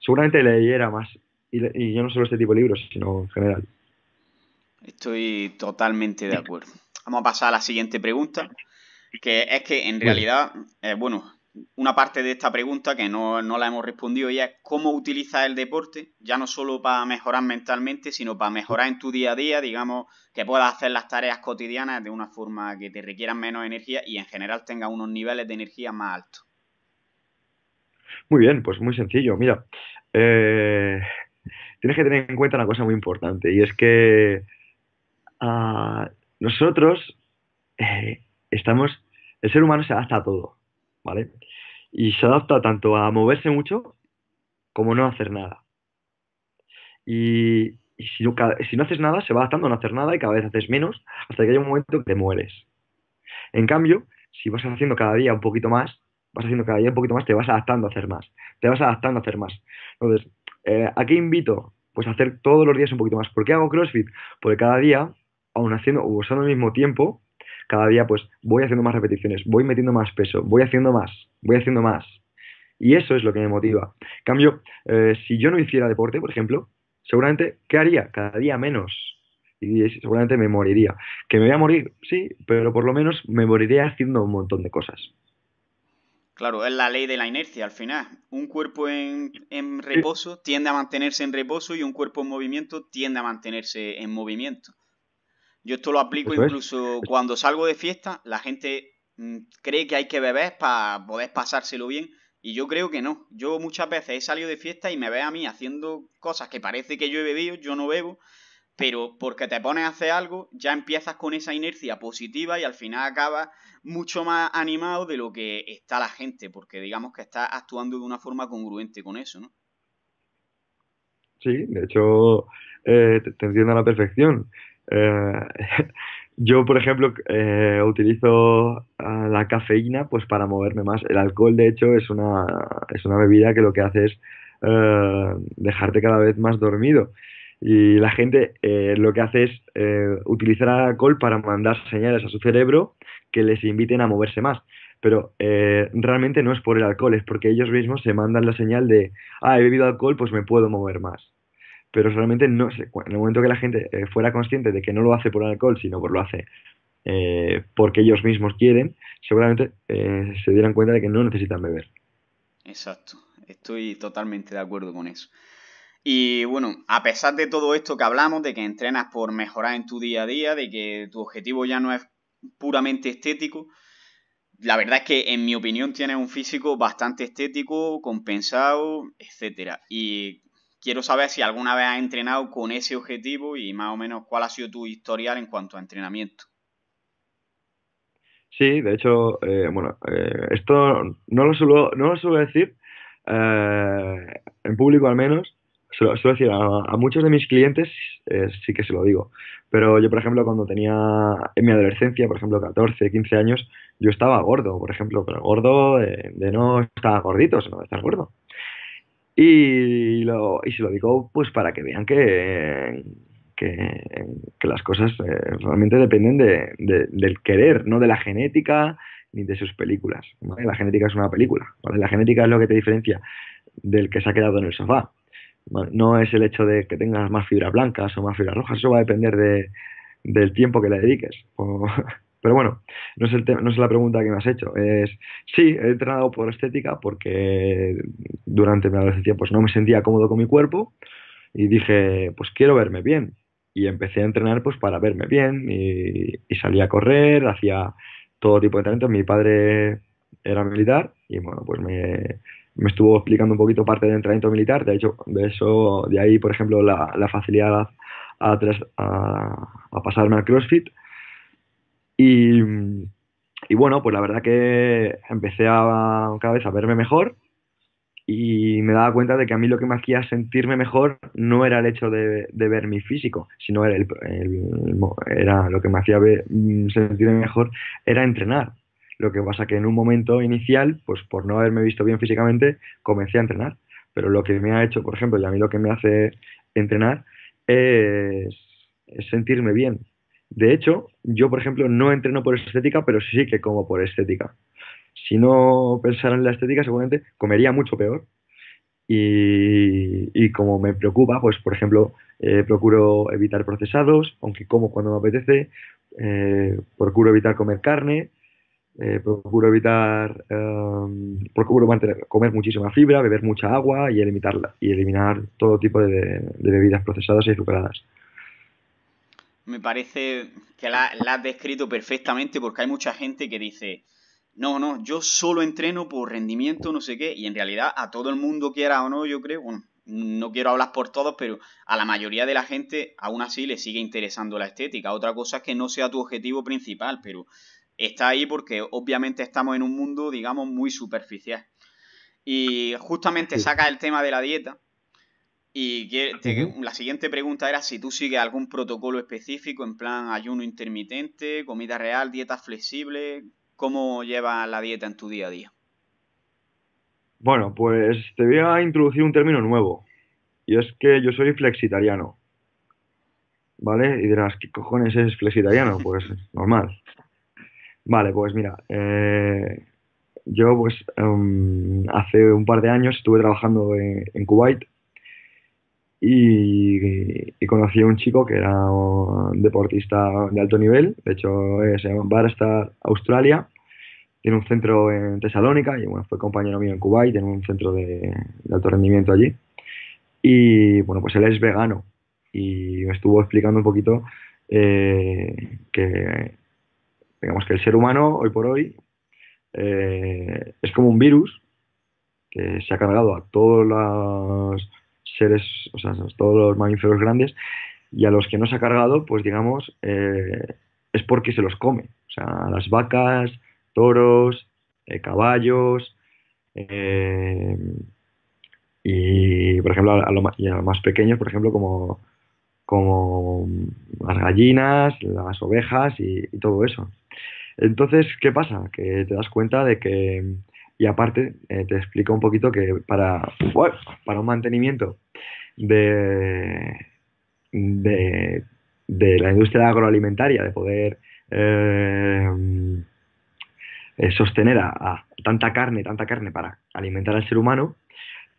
seguramente leyera más. Y, yo no solo este tipo de libros, sino en general. Estoy totalmente de acuerdo. Vamos a pasar a la siguiente pregunta, que es que en pues realidad, es eh, bueno, una parte de esta pregunta que no, la hemos respondido ya es cómo utiliza el deporte, ya no solo para mejorar mentalmente, sino para mejorar en tu día a día, digamos, que puedas hacer las tareas cotidianas de una forma que te requieran menos energía y en general tengas unos niveles de energía más altos. Muy bien, pues muy sencillo. Mira, eh, tienes que tener en cuenta una cosa muy importante y es que ah, nosotros eh, estamos, el ser humano se adapta a todo ¿vale? Y se adapta tanto a moverse mucho como no hacer nada. Y, si, no, haces nada, se va adaptando a no hacer nada y cada vez haces menos hasta que hay un momento que te mueres. En cambio, si vas haciendo cada día un poquito más, vas haciendo cada día un poquito más, te vas adaptando a hacer más. Te vas adaptando a hacer más. Entonces, aquí eh, ¿a qué invito? Pues a hacer todos los días un poquito más. ¿Por qué hago CrossFit? Porque cada día, aún haciendo o usando al mismo tiempo, cada día pues voy haciendo más repeticiones, voy metiendo más peso, voy haciendo más, voy haciendo más. Y eso es lo que me motiva. Cambio, eh, si yo no hiciera deporte, por ejemplo, seguramente, ¿qué haría? Cada día menos. Y seguramente me moriría. Que me voy a morir, sí, pero por lo menos me moriría haciendo un montón de cosas. Claro, es la ley de la inercia al final. Un cuerpo en reposo tiende a mantenerse en reposo y un cuerpo en movimiento tiende a mantenerse en movimiento. Yo esto lo aplico incluso cuando salgo de fiesta, la gente mm, cree que hay que beber para poder pasárselo bien. Y yo creo que no. Yo muchas veces he salido de fiesta y me ve a mí haciendo cosas que parece que yo he bebido, yo no bebo, pero porque te pones a hacer algo, ya empiezas con esa inercia positiva y al final acabas mucho más animado de lo que está la gente, porque digamos que estás actuando de una forma congruente con eso, ¿no? Sí, de hecho, eh, te, te entiendo a la perfección. Eh, yo, por ejemplo, eh, utilizo ah, la cafeína pues para moverme más. El alcohol, de hecho, es una, es una bebida que lo que hace es eh, dejarte cada vez más dormido y la gente lo que hace es utilizar alcohol para mandar señales a su cerebro que les inviten a moverse más. Pero realmente no es por el alcohol, es porque ellos mismos se mandan la señal de, ah, he bebido alcohol, pues me puedo mover más pero realmente no en el momento que la gente eh, fuera consciente de que no lo hace por alcohol, sino por lo hace eh, porque ellos mismos quieren, seguramente eh, se dieran cuenta de que no necesitan beber. Exacto, estoy totalmente de acuerdo con eso. Y bueno, a pesar de todo esto que hablamos, de que entrenas por mejorar en tu día a día, de que tu objetivo ya no es puramente estético, la verdad es que en mi opinión tienes un físico bastante estético, compensado, etcétera. Y quiero saber si alguna vez has entrenado con ese objetivo y más o menos cuál ha sido tu historial en cuanto a entrenamiento. Sí, de hecho, eh, bueno, eh, esto no lo suelo, no lo decir, eh, en público al menos, suelo, decir a, muchos de mis clientes sí que se lo digo, pero yo, por ejemplo, cuando tenía en mi adolescencia, por ejemplo, 14, 15 años, yo estaba gordo, por ejemplo, pero gordo de, de no estar gordito, sino de estar gordo y, lo, y se lo digo pues para que vean que, que, las cosas eh, realmente dependen del querer, no de la genética ni de sus películas. La genética es una película, la genética es lo que te diferencia del que se ha quedado en el sofá. No es el hecho de que tengas más fibras blancas o más fibras rojas, eso va a depender del tiempo que le dediques. O, Pero bueno, no es, el no es la pregunta que me has hecho. Es, sí, he entrenado por estética porque durante mi adolescencia pues, no me sentía cómodo con mi cuerpo y dije, pues quiero verme bien. Y empecé a entrenar pues para verme bien y, salía a correr, hacía todo tipo de entrenamiento. Mi padre era militar y bueno, pues me, estuvo explicando un poquito parte del entrenamiento militar. De hecho, de eso, de ahí, por ejemplo, la, facilidad a, a, a, pasarme al CrossFit y, bueno, pues la verdad que empecé a cada vez a verme mejor y me daba cuenta de que a mí lo que me hacía sentirme mejor no era el hecho de, ver mi físico, sino era, lo que me hacía mm, sentirme mejor era entrenar. Lo que pasa que en un momento inicial, pues por no haberme visto bien físicamente, comencé a entrenar. Pero lo que me ha hecho, por ejemplo, y a mí lo que me hace entrenar es sentirme bien, de hecho, yo, por ejemplo, no entreno por estética, pero sí que como por estética. Si no pensara en la estética, seguramente comería mucho peor. Y, como me preocupa, pues, por ejemplo, eh, procuro evitar procesados, aunque como cuando me apetece, eh, procuro evitar comer carne, eh, procuro evitar, em, procuro comer muchísima fibra, beber mucha agua y, y eliminar todo tipo de, de bebidas procesadas y azucaradas me parece que la, has descrito perfectamente porque hay mucha gente que dice, no, no, yo solo entreno por rendimiento, no sé qué, y en realidad a todo el mundo quiera o no, yo creo, bueno, no quiero hablar por todos, pero a la mayoría de la gente aún así le sigue interesando la estética. Otra cosa es que no sea tu objetivo principal, pero está ahí porque obviamente estamos en un mundo, digamos, muy superficial. Y justamente saca el tema de la dieta, y la siguiente pregunta era si tú sigues algún protocolo específico, en plan ayuno intermitente, comida real, dieta flexible. ¿Cómo llevas la dieta en tu día a día? Bueno, pues te voy a introducir un término nuevo. Y es que yo soy flexitariano. ¿Vale? Y dirás, ¿qué cojones es flexitariano? Pues normal. Vale, pues mira, eh, yo pues em, hace un par de años estuve trabajando en Kuwait y, conocí a un chico que era un deportista de alto nivel, de hecho eh, se llama Barstar Australia, tiene un centro en Tesalónica y bueno, fue compañero mío en Cuba tiene un centro de, alto rendimiento allí. Y bueno, pues él es vegano y estuvo explicando un poquito eh, que, digamos que el ser humano hoy por hoy eh, es como un virus que se ha cargado a todos los seres, o sea, todos los mamíferos grandes, y a los que no se ha cargado, pues digamos, eh, es porque se los come. O sea, las vacas, toros, eh, caballos, eh, y por ejemplo, a, más, los más pequeños, por ejemplo, como, como las gallinas, las ovejas y, todo eso. Entonces, ¿qué pasa? Que te das cuenta de que, y aparte, te explico un poquito que para, para un mantenimiento de, la industria agroalimentaria, de poder eh, eh, sostener a, tanta carne, tanta carne para alimentar al ser humano,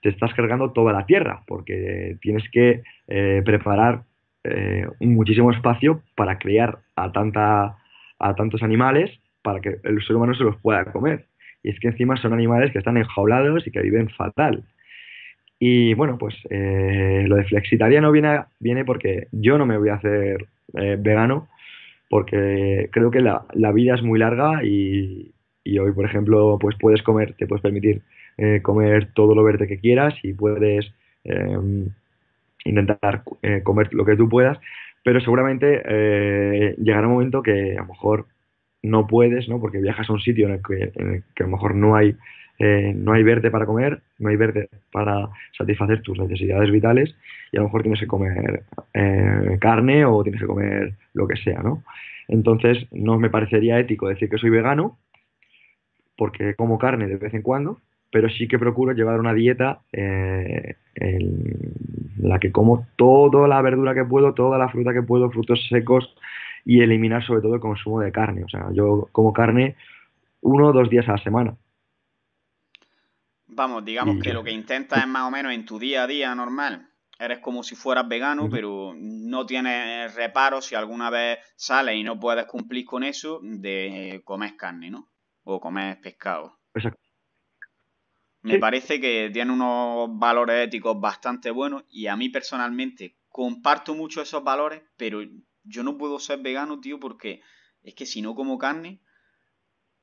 te estás cargando toda la tierra, porque tienes que eh, preparar muchísimo espacio para criar a, a tantos animales para que el ser humano se los pueda comer. Y es que encima son animales que están enjaulados y que viven fatal. Y bueno, pues eh, lo de flexitariano viene, viene porque yo no me voy a hacer eh, vegano, porque creo que la, vida es muy larga y, hoy, por ejemplo, pues puedes comer, te puedes permitir eh, comer todo lo verde que quieras y puedes intentar comer lo que tú puedas, pero seguramente llegará un momento que a lo mejor no puedes, ¿no? Porque viajas a un sitio en el que, en el que a lo mejor no hay eh, no hay verde para comer, no hay verde para satisfacer tus necesidades vitales y a lo mejor tienes que comer eh, carne o tienes que comer lo que sea, Entonces no me parecería ético decir que soy vegano porque como carne de vez en cuando, pero sí que procuro llevar una dieta eh, en la que como toda la verdura que puedo, toda la fruta que puedo, frutos secos y eliminar sobre todo el consumo de carne. O sea, yo como carne uno o dos días a la semana Vamos, digamos que lo que intentas es más o menos en tu día a día normal. Eres como si fueras vegano, pero no tienes reparo si alguna vez sales y no puedes cumplir con eso de eh, comer carne, ¿no? O comer pescado. Exacto. Me parece que tiene unos valores éticos bastante buenos y a mí personalmente comparto mucho esos valores, pero yo no puedo ser vegano, tío, porque es que si no como carne,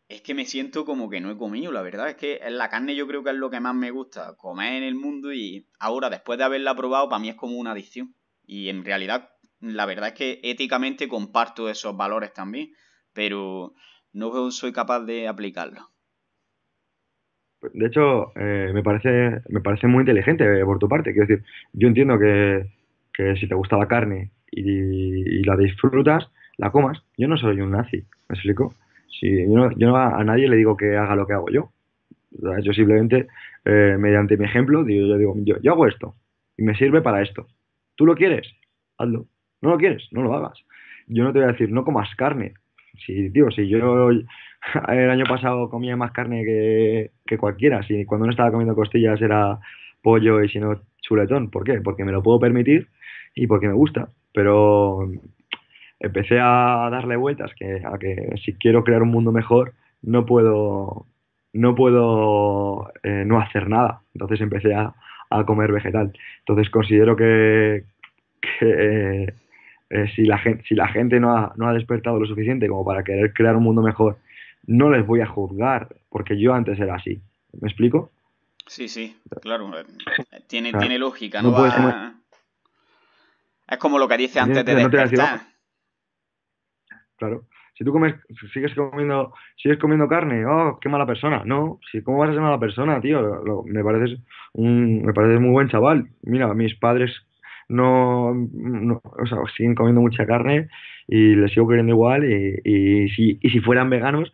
es que me siento como que no he comido, la verdad. Es que la carne yo creo que es lo que más me gusta comer en el mundo y ahora, después de haberla probado, para mí es como una adicción. Y en realidad, la verdad es que éticamente comparto esos valores también, pero no soy capaz de aplicarlo pues, De hecho, eh, me, parece, me parece muy inteligente eh, por tu parte. Quiero decir, yo entiendo que, si te gusta la carne y, y la disfrutas, la comas. Yo no soy un nazi, ¿me explico? Si yo, no, a, nadie le digo que haga lo que hago yo. Yo simplemente, eh, mediante mi ejemplo, digo, yo digo, yo, hago esto y me sirve para esto. ¿Tú lo quieres? Hazlo. ¿No lo quieres? No lo hagas. Yo no te voy a decir, no comas carne. Si, si yo el año pasado comía más carne que, que cualquiera, si cuando no estaba comiendo costillas era pollo y si no chuletón. ¿Por qué? Porque me lo puedo permitir y porque me gusta. Pero empecé a darle vueltas que, a que si quiero crear un mundo mejor, no puedo no puedo eh, no hacer nada. Entonces empecé a, comer vegetal. Entonces considero que, eh, si, la gente, si la gente no ha, despertado lo suficiente como para querer crear un mundo mejor, no les voy a juzgar, porque yo antes era así. ¿Me explico? Sí, sí, eh, claro. tiene, lógica, no, ah, ah, ah. Es como lo que dice antes de despertar claro. Si tú comes, sigues comiendo, sigues comiendo carne, oh, qué mala persona. No, si cómo vas a ser mala persona, tío. me pareces me muy buen chaval. Mira, mis padres no, siguen comiendo mucha carne y les sigo queriendo igual y, si, fueran veganos,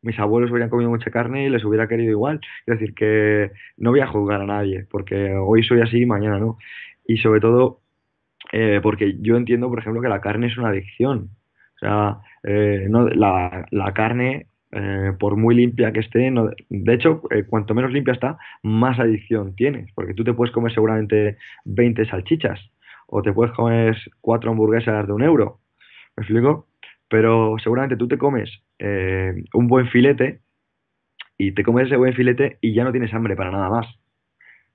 mis abuelos hubieran comido mucha carne y les hubiera querido igual. Es decir, que no voy a juzgar a nadie, porque hoy soy así y mañana no. Y sobre todo, eh, porque yo entiendo, por ejemplo, que la carne es una adicción. O sea, eh, no, la, carne, eh, por muy limpia que esté, de hecho, eh, cuanto menos limpia está, más adicción tienes, porque tú te puedes comer seguramente 20 salchichas o te puedes comer cuatro hamburguesas de un euro. ¿Me explico? Pero seguramente tú te comes un buen filete y te comes ese buen filete y ya no tienes hambre para nada más.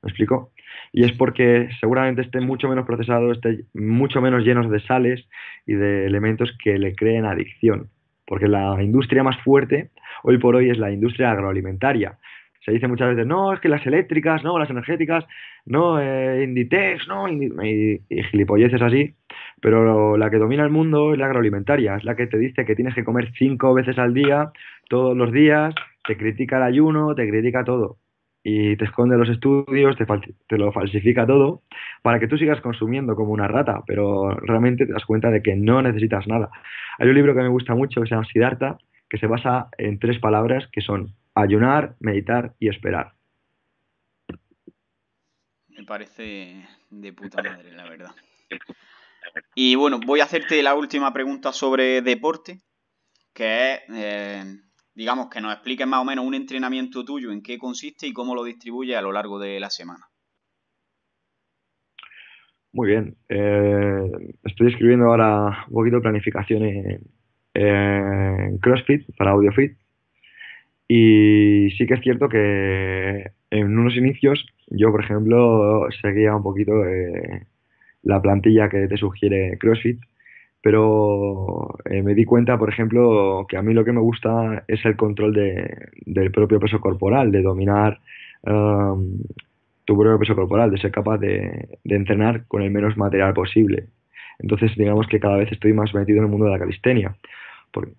¿Me explico? Y es porque seguramente esté mucho menos procesado, esté mucho menos lleno de sales y de elementos que le creen adicción. Porque la industria más fuerte hoy por hoy es la industria agroalimentaria. Se dice muchas veces, no, es que las eléctricas, no, las energéticas, no, eh, Inditex, no, y gilipolleces así. Pero la que domina el mundo es la agroalimentaria, es la que te dice que tienes que comer cinco veces al día, todos los días, te critica el ayuno, te critica todo y te esconde los estudios, te, lo falsifica todo para que tú sigas consumiendo como una rata, pero realmente te das cuenta de que no necesitas nada. Hay un libro que me gusta mucho que se llama Siddhartha, que se basa en tres palabras que son ayunar, meditar y esperar. Me parece de puta madre, la verdad. Y bueno, voy a hacerte la última pregunta sobre deporte, que es... Eh, digamos, que nos expliques más o menos un entrenamiento tuyo, en qué consiste y cómo lo distribuye a lo largo de la semana. Muy bien. Eh, estoy escribiendo ahora un poquito de planificación en, CrossFit para AudioFit. Y sí que es cierto que en unos inicios yo, por ejemplo, seguía un poquito eh, la plantilla que te sugiere CrossFit pero eh, me di cuenta, por ejemplo, que a mí lo que me gusta es el control del propio peso corporal, de dominar tu propio peso corporal, de ser capaz de, entrenar con el menos material posible. Entonces, digamos que cada vez estoy más metido en el mundo de la calistenia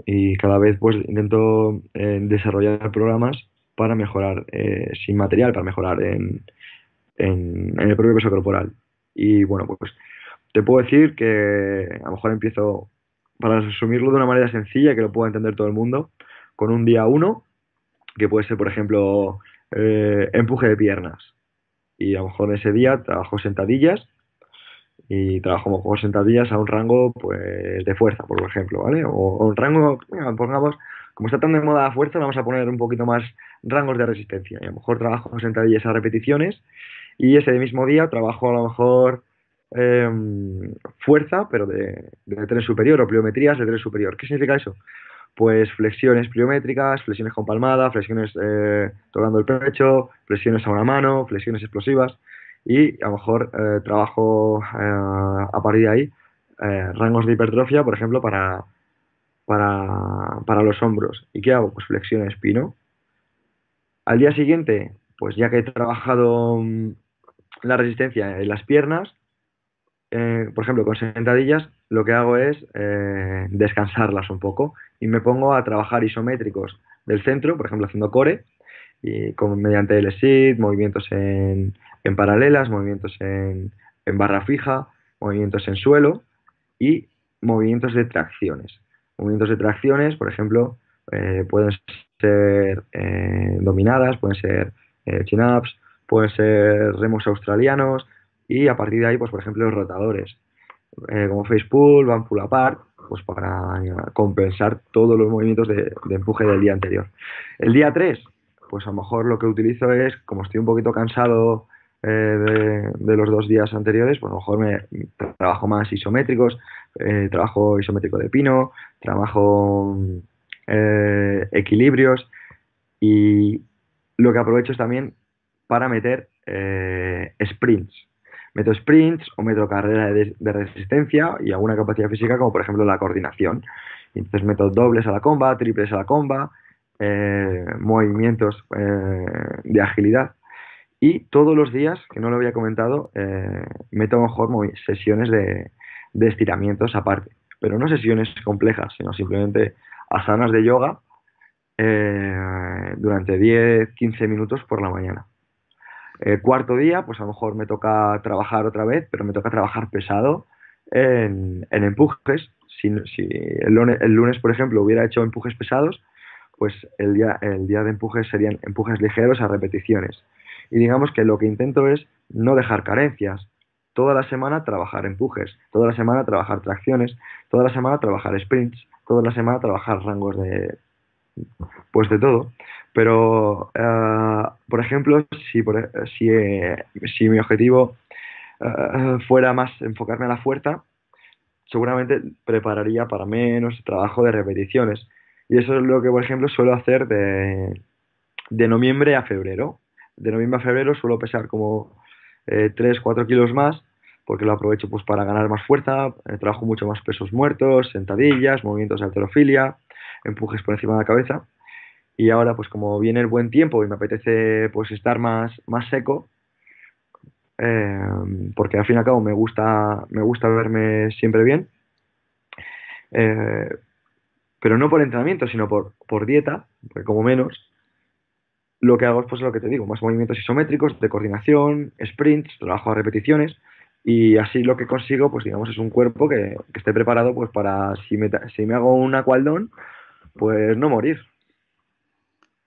y cada vez pues intento eh, desarrollar programas para mejorar eh, sin material, para mejorar en, en el propio peso corporal. Y bueno, pues te puedo decir que a lo mejor empiezo, para resumirlo de una manera sencilla, que lo pueda entender todo el mundo, con un día uno, que puede ser, por ejemplo, eh, empuje de piernas. Y a lo mejor ese día trabajo sentadillas y trabajo como sentadillas a un rango pues de fuerza, por ejemplo, ¿vale? O, un rango, pongamos, como está tan de moda la fuerza, vamos a poner un poquito más rangos de resistencia. Y a lo mejor trabajo sentadillas a repeticiones y ese mismo día trabajo a lo mejor Em, fuerza, pero de, de tren superior, o pliometrías de tren superior. ¿Qué significa eso? Pues flexiones pliométricas, flexiones con palmada, flexiones eh, tocando el pecho, flexiones a una mano, flexiones explosivas y a lo mejor eh, trabajo eh, a partir de ahí rangos de hipertrofia, por ejemplo, para, para, para los hombros. ¿Y qué hago? Pues flexiones pino. Al día siguiente, pues ya que he trabajado mm, la resistencia en las piernas, eh, por ejemplo, con sentadillas, lo que hago es eh, descansarlas un poco y me pongo a trabajar isométricos del centro, por ejemplo, haciendo core, y con, mediante el sit, movimientos en, paralelas, movimientos en, barra fija, movimientos en suelo y movimientos de tracciones. Movimientos de tracciones, por ejemplo, eh, pueden ser dominadas, pueden ser eh, chin-ups, pueden ser remos australianos, y a partir de ahí, pues por ejemplo, los rotadores, eh, como face pull, van pull apart, pues para eh, compensar todos los movimientos de, empuje del día anterior. El día 3, pues a lo mejor lo que utilizo es, como estoy un poquito cansado eh, de, los dos días anteriores, pues a lo mejor me trabajo más isométricos, trabajo isométrico de pino, trabajo equilibrios y lo que aprovecho es también para meter sprints. Meto sprints o metro carrera de, resistencia y alguna capacidad física como por ejemplo la coordinación. Entonces meto dobles a la comba, triples a la comba, eh, movimientos eh, de agilidad. Y todos los días, que no lo había comentado, eh, meto mejor sesiones de, estiramientos aparte. Pero no sesiones complejas, sino simplemente asanas de yoga eh, durante 10-15 minutos por la mañana cuarto día, pues a lo mejor me toca trabajar otra vez, pero me toca trabajar pesado en, empujes. Si, el, lunes, por ejemplo, hubiera hecho empujes pesados, pues el día, el día de empujes serían empujes ligeros a repeticiones. Y digamos que lo que intento es no dejar carencias. Toda la semana trabajar empujes, toda la semana trabajar tracciones, toda la semana trabajar sprints, toda la semana trabajar rangos de, pues de todo. Pero, eh, por ejemplo, si, si, si, mi objetivo eh, fuera más enfocarme a la fuerza, seguramente prepararía para menos trabajo de repeticiones. Y eso es lo que, por ejemplo, suelo hacer de, de noviembre a febrero. De noviembre a febrero suelo pesar como 3-4 eh, kilos más, porque lo aprovecho pues, para ganar más fuerza, trabajo mucho más pesos muertos, sentadillas, movimientos de alterofilia, empujes por encima de la cabeza. Y ahora, pues como viene el buen tiempo y me apetece pues estar más, más seco, em, porque al fin y al cabo me gusta, me gusta verme siempre bien, eh, pero no por entrenamiento, sino por, por dieta, porque como menos, lo que hago es pues lo que te digo, más movimientos isométricos de coordinación, sprints, trabajo a repeticiones y así lo que consigo pues digamos es un cuerpo que, esté preparado pues para si me, si me hago un acualdón... Pues no morir.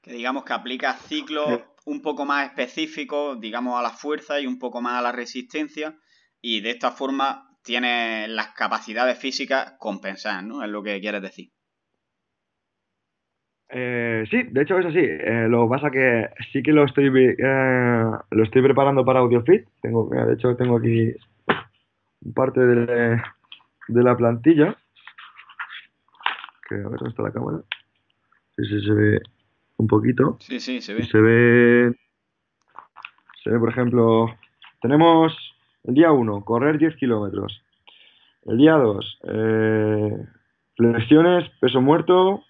Que digamos que aplica ciclos un poco más específicos, digamos, a la fuerza y un poco más a la resistencia, y de esta forma tiene las capacidades físicas compensadas, ¿no? Es lo que quieres decir. Eh, sí, de hecho es así. Eh, lo que pasa que sí que lo estoy eh, lo estoy preparando para AudioFit. Tengo, de hecho tengo aquí parte de la plantilla a ver dónde está la cámara. Sí, sí, se ve un poquito. Sí, sí, se ve. Se ve, por ejemplo, tenemos el día 1, correr 10 kilómetros. El día 2, eh, flexiones, peso muerto,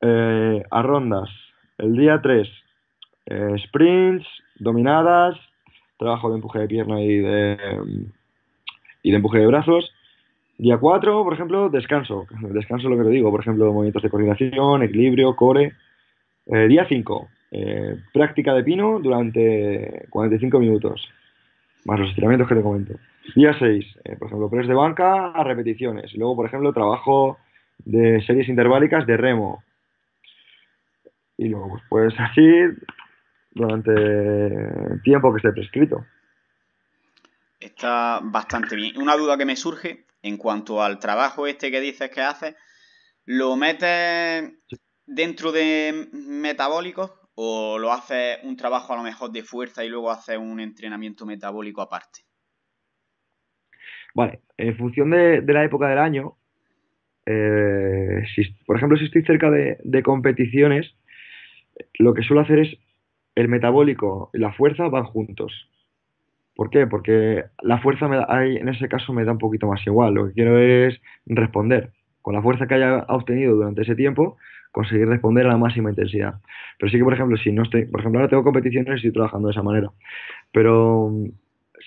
eh, a rondas. El día 3, eh, sprints, dominadas, trabajo de empuje de pierna y de, y de empuje de brazos. Día 4, por ejemplo, descanso. Descanso lo que te digo, por ejemplo, movimientos de coordinación, equilibrio, core. Eh, día 5, eh, práctica de pino durante 45 minutos, más los estiramientos que te comento. Día 6, eh, por ejemplo, press de banca a repeticiones. Luego, por ejemplo, trabajo de series interválicas de remo. Y luego, pues así durante el tiempo que esté prescrito. Está bastante bien. Una duda que me surge en cuanto al trabajo este que dices que haces, ¿lo metes dentro de metabólicos o lo haces un trabajo a lo mejor de fuerza y luego haces un entrenamiento metabólico aparte? Vale, en función de, la época del año, eh, por ejemplo, si estoy cerca de, de competiciones, lo que suelo hacer es el metabólico y la fuerza van juntos. ¿Por qué? Porque la fuerza en ese caso me da un poquito más igual. Lo que quiero es responder. Con la fuerza que haya obtenido durante ese tiempo, conseguir responder a la máxima intensidad. Pero sí que, por ejemplo, si no estoy, por ejemplo, ahora tengo competiciones y estoy trabajando de esa manera. Pero mm,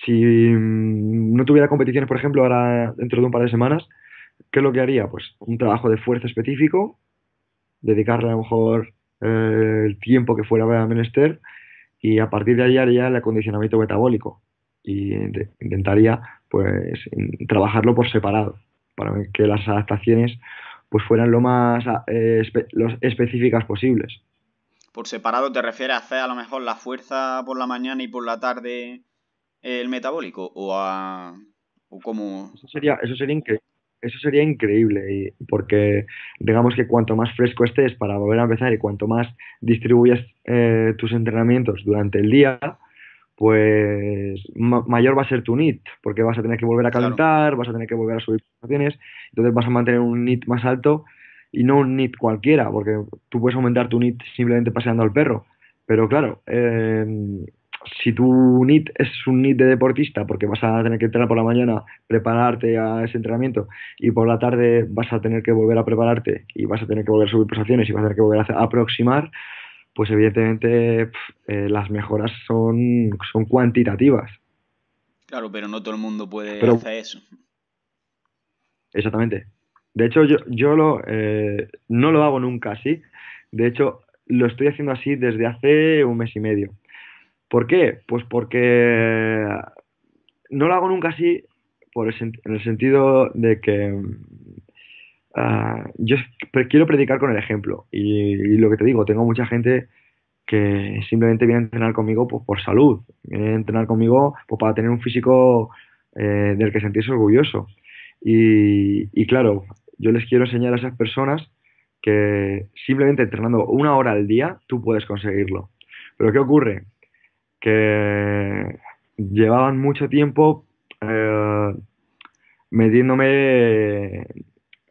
si mm, no tuviera competiciones, por ejemplo, ahora dentro de un par de semanas, ¿qué es lo que haría? Pues un trabajo de fuerza específico, dedicarle a lo mejor eh, el tiempo que fuera a menester y a partir de ahí haría el acondicionamiento metabólico y intentaría pues trabajarlo por separado para que las adaptaciones pues fueran lo más ah, eh, los específicas posibles. Por separado te refieres a hacer a lo mejor la fuerza por la mañana y por la tarde el metabólico o a o como eso sería eso sería increíble eso sería increíble porque digamos que cuanto más fresco estés para volver a empezar y cuanto más distribuyas eh, tus entrenamientos durante el día, pues mayor va a ser tu NIT, porque vas a tener que volver a calentar, vas a tener que volver a subir pulsaciones entonces vas a mantener un NIT más alto y no un NIT cualquiera, porque tú puedes aumentar tu NIT simplemente paseando al perro, pero claro, em, si tu NIT es un NIT de deportista, porque vas a tener que entrar por la mañana, prepararte a ese entrenamiento, y por la tarde vas a tener que volver a prepararte, y vas a tener que volver a subir pulsaciones, y vas a tener que volver a aproximar, pues evidentemente eh, las mejoras son, son cuantitativas. Claro, pero no todo el mundo puede hacer eso. Exactamente. De hecho, yo, lo, eh, no lo hago nunca así. De hecho, lo estoy haciendo así desde hace un mes y medio. ¿Por qué? Pues porque no lo hago nunca así en el sentido de que Ah, yo pues, quiero predicar con el ejemplo y, lo que te digo, tengo mucha gente que simplemente viene a entrenar conmigo pues, por salud, viene a entrenar conmigo pues, para tener un físico eh, del que sentirse orgulloso. Y, claro, yo les quiero enseñar a esas personas que simplemente entrenando una hora al día tú puedes conseguirlo. Pero ¿qué ocurre? Que llevaban mucho tiempo eh, metiéndome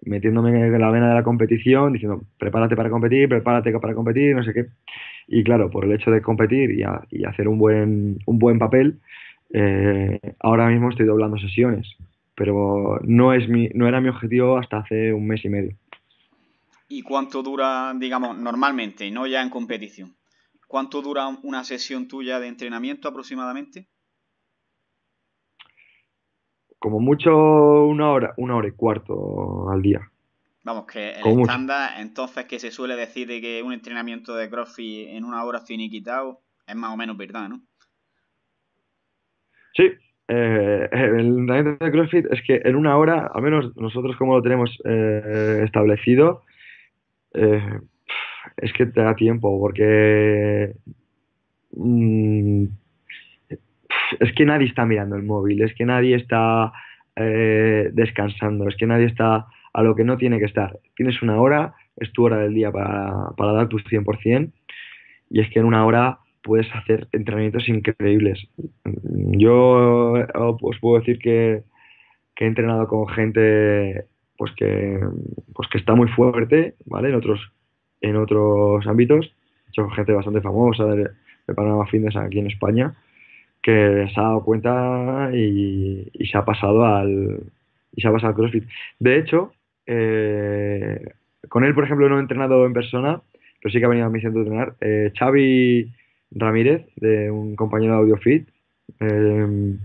metiéndome en la vena de la competición, diciendo, prepárate para competir, prepárate para competir, no sé qué. Y claro, por el hecho de competir y, hacer un buen, un buen papel, eh, ahora mismo estoy doblando sesiones, pero no, es mi, no era mi objetivo hasta hace un mes y medio. ¿Y cuánto dura, digamos, normalmente, y no ya en competición? ¿Cuánto dura una sesión tuya de entrenamiento aproximadamente? como mucho una hora, una hora y cuarto al día. Vamos, que el estándar, entonces, que se suele decir de que un entrenamiento de CrossFit en una hora quitado, es más o menos verdad, ¿no? Sí, eh, el entrenamiento de CrossFit es que en una hora, al menos nosotros como lo tenemos eh, establecido, eh, es que te da tiempo, porque mm, es que nadie está mirando el móvil, es que nadie está eh, descansando, es que nadie está a lo que no tiene que estar. Tienes una hora, es tu hora del día para, dar tu 100% y es que en una hora puedes hacer entrenamientos increíbles. Yo eh, os puedo decir que, he entrenado con gente pues que, pues que está muy fuerte, ¿vale? En otros, en otros ámbitos. He gente bastante famosa de, de Panamá Fitness aquí en España que se ha dado cuenta y, se ha pasado al y pasado al CrossFit. De hecho, eh, con él, por ejemplo, no he entrenado en persona, pero sí que ha venido a mi centro entrenar. Eh, Xavi Ramírez, de un compañero de AudioFit, em,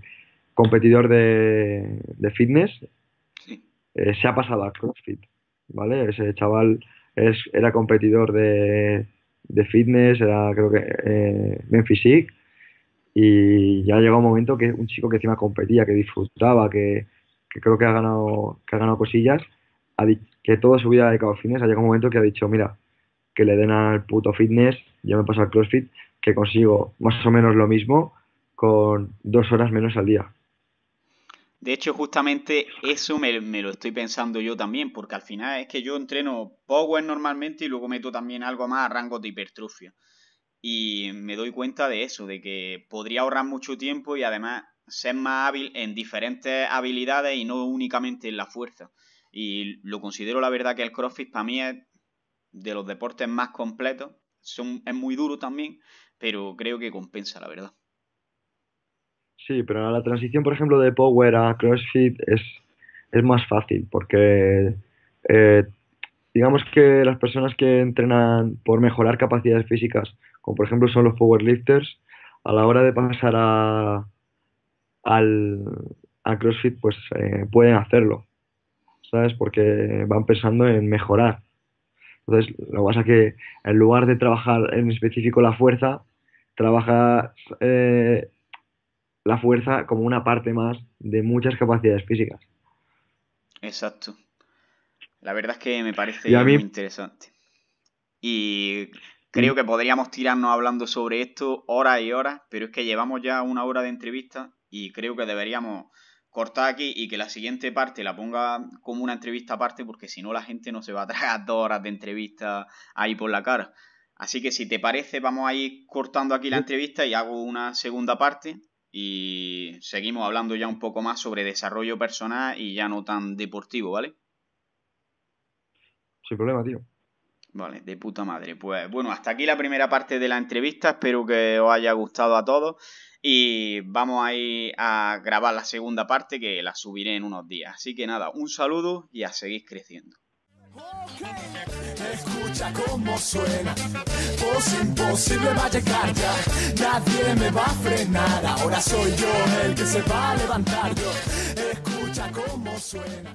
competidor de, fitness, eh, se ha pasado al CrossFit, ¿vale? Ese chaval era competidor de, fitness, era creo que eh, Ben y ya ha llegado un momento que un chico que encima competía, que disfrutaba, que, creo que ha ganado, que ha ganado cosillas, que toda su vida ha dedicado fitness, ha llegado un momento que ha dicho, mira, que le den al puto fitness, yo me paso al CrossFit, que consigo más o menos lo mismo con dos horas menos al día. De hecho, justamente eso me, lo estoy pensando yo también, porque al final es que yo entreno power normalmente y luego meto también algo más a rango de hipertrofia y me doy cuenta de eso, de que podría ahorrar mucho tiempo y además ser más hábil en diferentes habilidades y no únicamente en la fuerza. Y lo considero la verdad que el CrossFit para mí es de los deportes más completos. Son, es muy duro también, pero creo que compensa, la verdad. Sí, pero la transición, por ejemplo, de Power a CrossFit es, más fácil porque eh, digamos que las personas que entrenan por mejorar capacidades físicas como por ejemplo son los powerlifters, a la hora de pasar a, al, CrossFit, pues eh, pueden hacerlo, ¿sabes? Porque van pensando en mejorar. Entonces, lo que pasa es que en lugar de trabajar en específico la fuerza, trabaja eh, la fuerza como una parte más de muchas capacidades físicas. Exacto. La verdad es que me parece muy interesante. Y Creo mm. que podríamos tirarnos hablando sobre esto horas y horas, pero es que llevamos ya una hora de entrevista y creo que deberíamos cortar aquí y que la siguiente parte la ponga como una entrevista aparte, porque si no la gente no se va a tragar dos horas de entrevista ahí por la cara. Así que si te parece, vamos a ir cortando aquí la entrevista y hago una segunda parte y seguimos hablando ya un poco más sobre desarrollo personal y ya no tan deportivo, ¿vale? Sin problema, tío. Vale, de puta madre. Pues bueno, hasta aquí la primera parte de la entrevista. Espero que os haya gustado a todos. Y vamos a ir a grabar la segunda parte que la subiré en unos días. Así que nada, un saludo y a seguir creciendo. nadie me va a frenar, ahora soy yo el que se va a levantar escucha cómo suena.